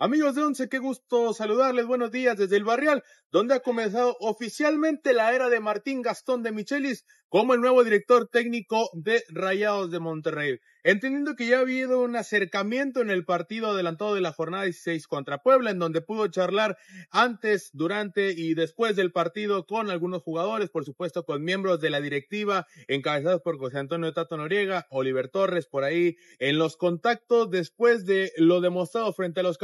Amigos de Once, qué gusto saludarles. Buenos días desde el Barrial, donde ha comenzado oficialmente la era de Martín Gastón de Michelis como el nuevo director técnico de Rayados de Monterrey. Entendiendo que ya ha habido un acercamiento en el partido adelantado de la jornada 16 contra Puebla, en donde pudo charlar antes, durante y después del partido con algunos jugadores, por supuesto con miembros de la directiva, encabezados por José Antonio Tato Noriega, Oliver Torres, por ahí en los contactos después de lo demostrado frente a los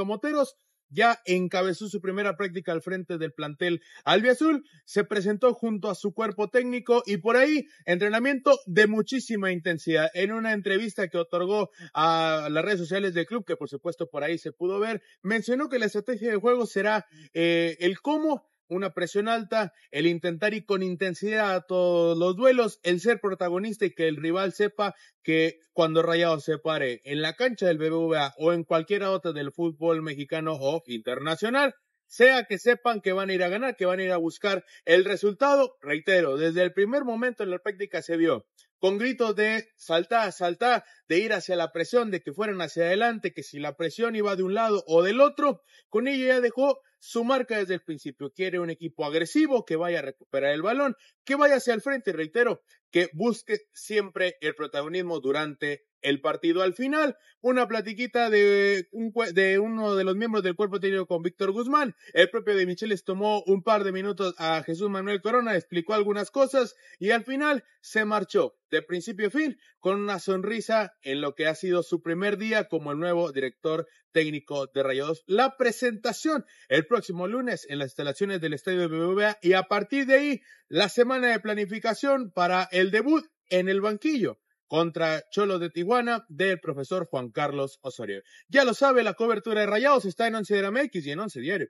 ya encabezó su primera práctica al frente del plantel albiazul, se presentó junto a su cuerpo técnico y por ahí entrenamiento de muchísima intensidad. En una entrevista que otorgó a las redes sociales del club, que por supuesto por ahí se pudo ver, mencionó que la estrategia de juego será eh, el cómo una presión alta, el intentar y con intensidad a todos los duelos, el ser protagonista y que el rival sepa que cuando Rayado se pare en la cancha del BBVA o en cualquiera otra del fútbol mexicano o internacional, sea que sepan que van a ir a ganar, que van a ir a buscar el resultado, reitero, desde el primer momento en la práctica se vio con gritos de saltar, saltar, de ir hacia la presión, de que fueran hacia adelante, que si la presión iba de un lado o del otro, con ello ya dejó su marca desde el principio. Quiere un equipo agresivo que vaya a recuperar el balón, que vaya hacia el frente, reitero, que busque siempre el protagonismo durante el partido al final. Una platiquita de, de uno de los miembros del cuerpo técnico con Víctor Guzmán. El propio de Micheles tomó un par de minutos a Jesús Manuel Corona, explicó algunas cosas y al final se marchó de principio a fin con una sonrisa en lo que ha sido su primer día como el nuevo director técnico de Rayados. La presentación el próximo lunes en las instalaciones del Estadio BBVA y a partir de ahí la semana de planificación para el debut en el banquillo contra Cholo de Tijuana del profesor Juan Carlos Osorio. Ya lo sabe, la cobertura de Rayados está en 11 de la MX y en 11 diario.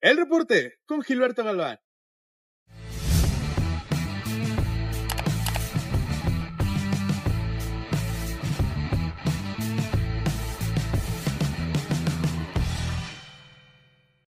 El reporte con Gilberto Galván.